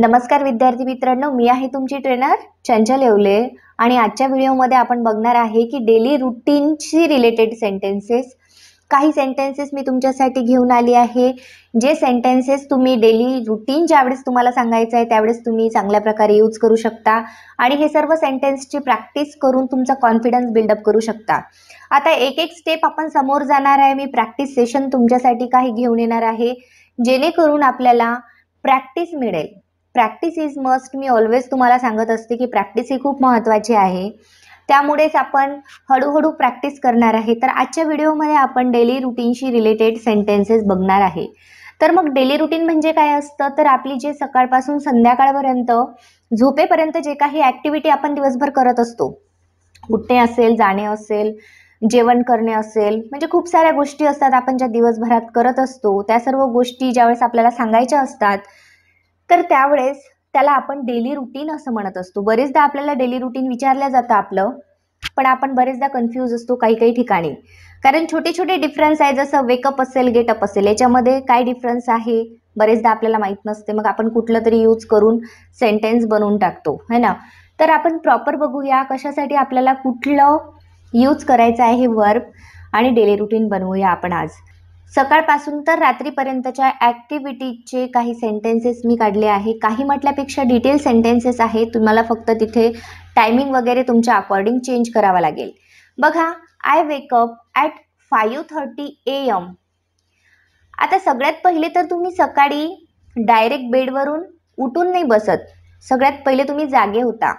नमस्कार विद्यार्थी मित्रांनो मी आहे तुमची ट्रेनर चंचल येवले आणि आजच्या व्हिडिओमध्ये आपण बघणार आहे की डेली रुटीनशी रिलेटेड सेंटेन्सेस काही सेंटेन्सेस मी तुमच्यासाठी घेऊन आली आहे जे सेंटेन्सेस तुम्ही डेली रुटीन ज्यावेळेस तुम्हाला सांगायचं आहे त्यावेळेस तुम्ही चांगल्या प्रकारे यूज करू शकता आणि हे सर्व सेंटेन्सची प्रॅक्टिस करून तुमचा कॉन्फिडन्स बिल्डअप करू शकता आता एक एक स्टेप आपण समोर जाणार आहे मी प्रॅक्टिस सेशन तुमच्यासाठी काही घेऊन येणार आहे जेणेकरून आपल्याला प्रॅक्टिस मिळेल प्रॅक्टिस इज मस्ट मी ऑलवेज तुम्हाला सांगत असते की प्रॅक्टिस ही खूप महत्वाची आहे त्यामुळेच आपण हळूहळू प्रॅक्टिस करणार आहे तर आजच्या व्हिडिओमध्ये आपण डेली रुटीनशी रिलेटेड सेंटेन्सेस बघणार आहे तर मग डेली रुटीन म्हणजे काय असतं तर आपली जे सकाळपासून संध्याकाळपर्यंत झोपेपर्यंत जे काही ऍक्टिव्हिटी आपण दिवसभर करत असतो उठणे असेल जाणे असेल जेवण करणे असेल म्हणजे खूप साऱ्या गोष्टी असतात आपण ज्या दिवसभरात करत असतो त्या सर्व गोष्टी ज्यावेळेस आपल्याला सांगायच्या असतात तर त्यावेळेस त्याला आपण डेली रुटीन असं म्हणत असतो बरेचदा आपल्याला डेली रुटीन विचारलं जातं आपलं पण आपण बरेचदा कन्फ्यूज असतो काही काही ठिकाणी कारण छोटे छोटे डिफरन्स आहे जसं वेकअप असेल गेटअप असेल याच्यामध्ये काय डिफरन्स आहे बरेचदा आपल्याला माहीत नसते मग आपण कुठलं तरी यूज करून सेंटेन्स बनवून टाकतो है ना तर आपण प्रॉपर बघूया कशासाठी आपल्याला कुठलं यूज करायचं आहे हे वर्ब आणि डेली रुटीन बनवूया आपण आज सकाळपासून तर रात्रीपर्यंतच्या ॲक्टिव्हिटीजचे काही सेंटेन्सेस मी काढले आहे काही म्हटल्यापेक्षा डिटेल सेंटेन्सेस आहे तुम्हाला फक्त तिथे टायमिंग वगैरे तुमच्या अकॉर्डिंग चेंज करावा लागेल बघा I wake up at five thirty A M आता सगळ्यात पहिले तर तुम्ही सकाळी डायरेक्ट बेडवरून उठून नाही बसत सगळ्यात पहिले तुम्ही जागे होता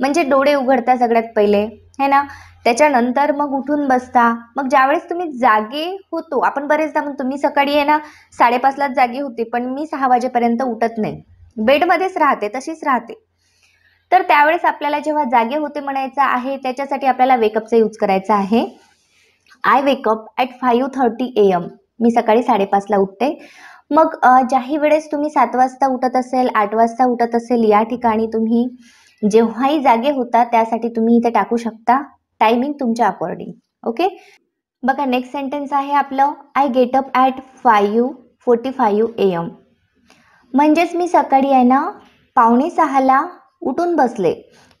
म्हणजे डोळे उघडता सगळ्यात पहिले है ना त्याच्यानंतर मग उठून बसता मग ज्यावेळेस तुम्ही जागे होतो आपण बरेचदा म्हणतो मी सकाळी आहे ना साडेपाचलाच जागे होते पण मी सहा वाजेपर्यंत उठत नाही बेडमध्येच राहते तशीच राहते तर त्यावेळेस आपल्याला जेव्हा जागे होते म्हणायचं आहे त्याच्यासाठी आपल्याला वेकअपचा यूज करायचा आहे I wake up at five thirty A M मी सकाळी साडेपाचला उठते मग ज्याही वेळेस तुम्ही सात वाजता उठत असेल आठ वाजता उठत असेल या ठिकाणी तुम्ही जेव्हाही जागे होता त्यासाठी तुम्ही इथे टाकू शकता टायमिंग तुमच्या अकॉर्डिंग ओके बघा नेक्स्ट सेंटेन्स आहे आपलं I get up at five forty five A M म्हणजेच मी सकाळी आहे ना पावणे सहाला उठून बसले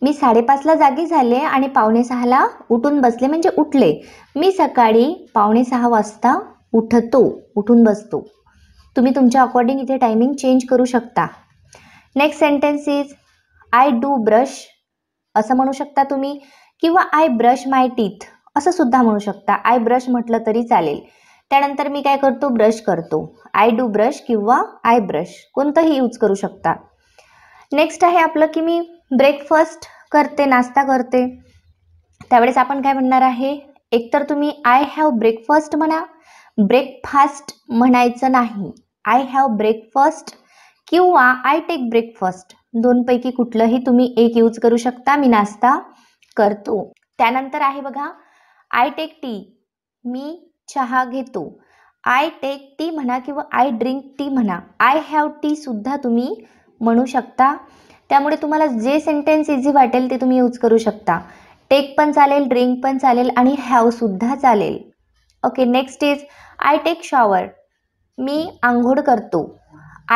मी साडेपाचला जागी झाले आणि पावणे सहाला उठून बसले म्हणजे उठले मी सकाळी पावणे सहा वाजता उठतो उठून बसतो तुम्ही तुमच्या अकॉर्डिंग इथे टायमिंग चेंज करू शकता next sentence is I do brush असं म्हणू शकता तुम्ही किंवा आय ब्रश माय टीथ असं सुद्धा म्हणू शकता आय ब्रश म्हटलं तरी चालेल त्यानंतर मी काय करतो ब्रश करतो आय डू ब्रश किंवा आय ब्रश कोणतंही यूज करू शकता नेक्स्ट आहे आपलं की मी ब्रेकफास्ट करते नाश्ता करते त्यावेळेस आपण काय म्हणणार आहे एकतर तुम्ही आय हॅव ब्रेकफास्ट म्हणा ब्रेकफास्ट म्हणायचं नाही आय हॅव ब्रेकफास्ट किंवा आय टेक ब्रेकफास्ट दोनपैकी कुठलंही तुम्ही एक यूज करू शकता मी नाश्ता करतो त्यानंतर आहे बघा आय टेक टी मी चहा घेतो आय टेक टी म्हणा किंवा आय ड्रिंक टी म्हणा आय हॅव टी सुद्धा तुम्ही म्हणू शकता त्यामुळे तुम्हाला जे सेंटेन्स इझी वाटेल ते तुम्ही यूज करू शकता टेक पण चालेल ड्रिंक पण चालेल आणि हॅवसुद्धा चालेल okay next is I take shower मी आंघोळ करतो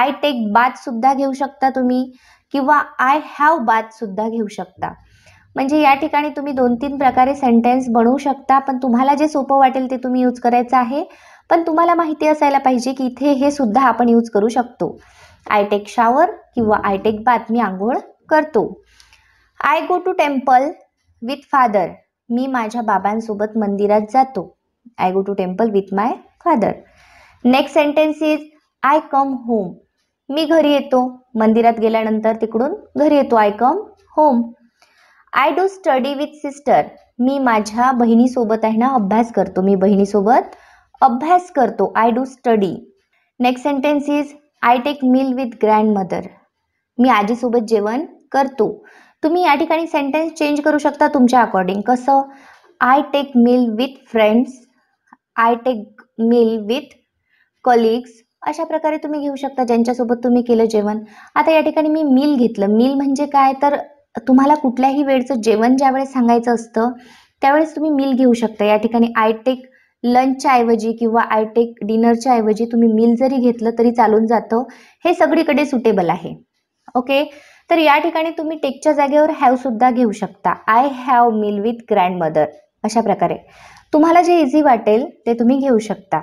आय टेक सुद्धा घेऊ शकता तुम्ही किंवा आय हॅव बाथ सुद्धा घेऊ शकता म्हणजे या ठिकाणी तुम्ही दोन तीन प्रकारे सेंटेन्स बनवू शकता पण तुम्हाला जे सोपं वाटेल ते तुम्ही यूज करायचं आहे पण तुम्हाला माहिती असायला पाहिजे की इथे हे सुद्धा आपण यूज करू शकतो आय टेक शावर किंवा आय टेक बात मी आंघोळ करतो I go to temple with father मी माझ्या बाबांसोबत मंदिरात जातो I go to temple with my father next sentence is I come home मी घरी येतो मंदिरात गेल्यानंतर तिकडून घरी येतो I come home I do study with sister मी माझ्या बहिणीसोबत आहे ना अभ्यास करतो मी बहिणीसोबत अभ्यास करतो I do study next sentence is I take meal with grandmother मी आजीसोबत जेवण करतो तुम्ही या ठिकाणी सेंटेन्स चेंज करू शकता तुमच्या अकॉर्डिंग कसं I take meal with friends I take meal with colleagues अशा प्रकारे तुम्ही घेऊ शकता ज्यांच्यासोबत तुम्ही केलं जेवण आता या ठिकाणी मी मिल घेतलं मिल म्हणजे काय तर तुम्हाला कुठल्याही वेळचं जेवण ज्यावेळेस सांगायचं असतं त्यावेळेस तुम्ही मिल घेऊ शकता या ठिकाणी आयटेक लंचच्या ऐवजी किंवा आयटेक डिनरच्या ऐवजी तुम्ही मिल जरी घेतलं तरी चालून जातं हे सगळीकडे सुटेबल आहे ओके तर या ठिकाणी तुम्ही टेकच्या जागेवर हॅवसुद्धा घेऊ शकता I have meal with grandmother अशा प्रकारे तुम्हाला जे इझी वाटेल ते तुम्ही घेऊ शकता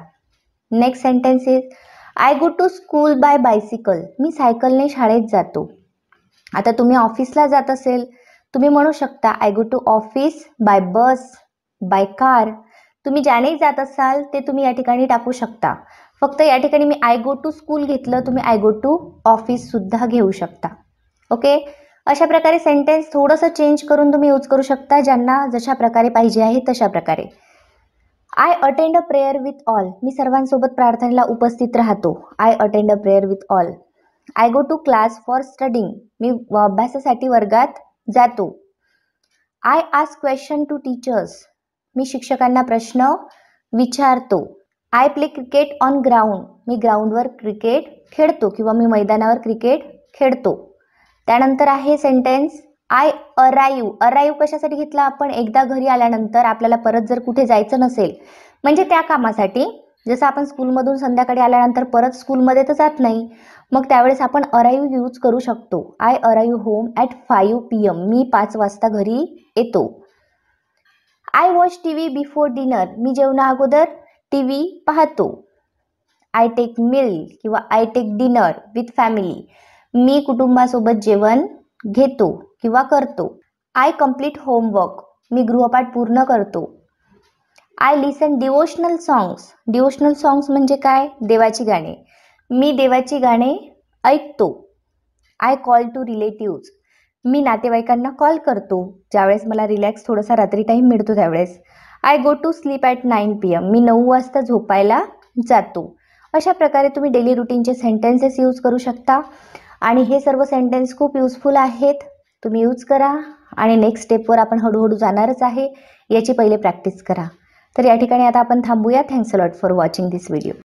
next sentence is I go to school by bicycle मी सायकलने शाळेत जातो आता तुम्ही ऑफिसला जात असेल तुम्ही म्हणू शकता I go to office by bus by car तुम्ही ज्याने जात असाल ते तुम्ही या ठिकाणी टाकू शकता फक्त या ठिकाणी मी आय गो टू स्कूल घेतलं तुम्ही आय गो टू ऑफिससुद्धा घेऊ शकता ओके अशा प्रकारे सेंटेन्स थोडंसं चेंज करून तुम्ही यूज करू शकता ज्यांना जशा प्रकारे पाहिजे आहे तशा प्रकारे I attend a prayer with all मी सर्वांसोबत प्रार्थनेला उपस्थित राहतो I attend a prayer with all I go to class for studying मी अभ्यासासाठी वर्गात जातो I ask question to teachers मी शिक्षकांना प्रश्न विचारतो I play cricket on ground मी ग्राउंडवर क्रिकेट खेळतो किंवा मी मैदानावर क्रिकेट खेळतो त्यानंतर आहे सेंटेन्स आय अराईव्ह अरायू कशासाठी घेतला आपण एकदा घरी आल्यानंतर आपल्याला परत जर कुठे जायचं नसेल म्हणजे त्या कामासाठी जसं आपण स्कूलमधून संध्याकाळी आल्यानंतर परत स्कूलमध्ये तर जात नाही मग त्यावेळेस आपण अराईव्ह यूज करू शकतो I arrive home at five P M मी पाच वाजता घरी येतो I watch T V before dinner मी जेवणा अगोदर टी व्ही पाहतो आय टेक मिल किंवा I take dinner with family मी कुटुंबासोबत जेवण घेतो किंवा करतो आय कम्प्लीट होमवर्क मी गृहपाठ पूर्ण करतो I listen devotional songs devotional songs म्हणजे काय देवाची गाणे मी देवाची गाणे ऐकतो आय कॉल टू रिलेटिव्ज मी नातेवाईकांना कॉल करतो ज्यावेळेस मला रिलॅक्स थोडासा रात्री टाईम मिळतो त्यावेळेस I go to sleep at nine P M मी नऊ वाजता झोपायला जातो अशा प्रकारे तुम्ही डेली रुटीनचे सेंटेन्सेस यूज करू शकता आणि हे सर्व सेंटेन्स खूप यूजफुल आहेत तुम्ही यूज करा आणि नेक्स्ट स्टेपवर आपण हळूहळू जाणारच आहे याची पहिले प्रॅक्टिस करा तर या ठिकाणी आता आपण थांबूया thanks lot for watching this video